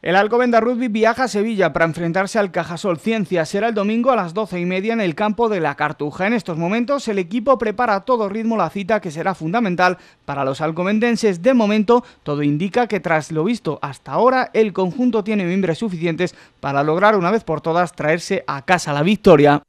El Alcovenda Rugby viaja a Sevilla para enfrentarse al Cajasol Ciencia. Será el domingo a las doce y media en el campo de La Cartuja. En estos momentos el equipo prepara a todo ritmo la cita que será fundamental para los alcomendenses. De momento todo indica que tras lo visto hasta ahora el conjunto tiene miembros suficientes para lograr una vez por todas traerse a casa la victoria.